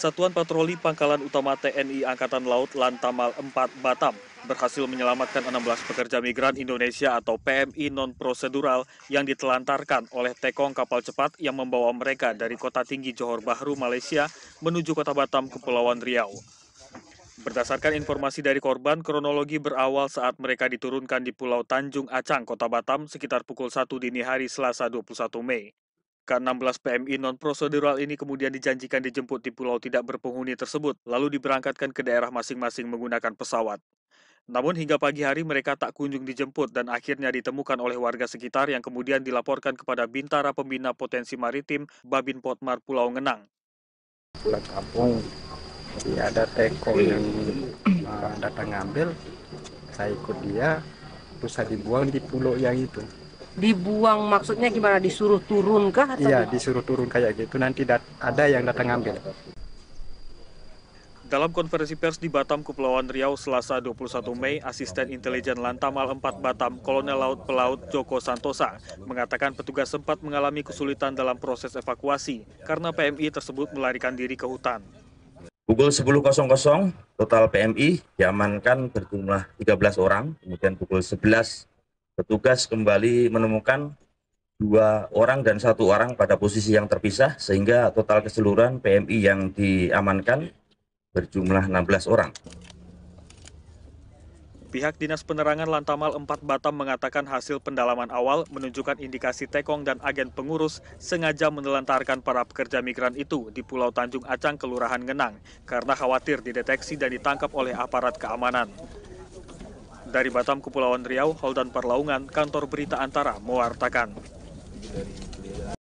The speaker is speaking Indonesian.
Satuan Patroli Pangkalan Utama TNI Angkatan Laut Lantamal 4 Batam berhasil menyelamatkan 16 pekerja migran Indonesia atau PMI non-prosedural yang ditelantarkan oleh tekong kapal cepat yang membawa mereka dari kota tinggi Johor Bahru, Malaysia menuju kota Batam, Kepulauan Riau. Berdasarkan informasi dari korban, kronologi berawal saat mereka diturunkan di Pulau Tanjung Acang, Kota Batam sekitar pukul 1 dini hari Selasa 21 Mei. K-16 PMI non-prosedural ini kemudian dijanjikan dijemput di pulau tidak berpenghuni tersebut, lalu diberangkatkan ke daerah masing-masing menggunakan pesawat. Namun hingga pagi hari mereka tak kunjung dijemput dan akhirnya ditemukan oleh warga sekitar yang kemudian dilaporkan kepada Bintara Pembina Potensi Maritim Babin Potmar Pulau Ngenang. Pulang kampung, ya ada teko yang eh, datang ngambil, saya ikut dia, terus saya dibuang di pulau yang itu dibuang maksudnya gimana disuruh turun kah? Iya disuruh turun kayak gitu nanti ada yang datang ambil. Dalam konferensi pers di Batam, Kepulauan Riau, Selasa 21 Mei, Asisten Intelijen Lantamal 4 Batam, Kolonel Laut Pelaut Joko Santosa, mengatakan petugas sempat mengalami kesulitan dalam proses evakuasi karena PMI tersebut melarikan diri ke hutan. Pukul 10.00, total PMI diamankan berjumlah 13 orang, kemudian pukul 11 Petugas kembali menemukan dua orang dan satu orang pada posisi yang terpisah sehingga total keseluruhan PMI yang diamankan berjumlah 16 orang. Pihak Dinas Penerangan Lantamal 4 Batam mengatakan hasil pendalaman awal menunjukkan indikasi tekong dan agen pengurus sengaja menelantarkan para pekerja migran itu di Pulau Tanjung Acang, Kelurahan Ngenang, karena khawatir dideteksi dan ditangkap oleh aparat keamanan. Dari Batam Kepulauan Riau, Holdan Parlaungan, Kantor Berita Antara mewartakan.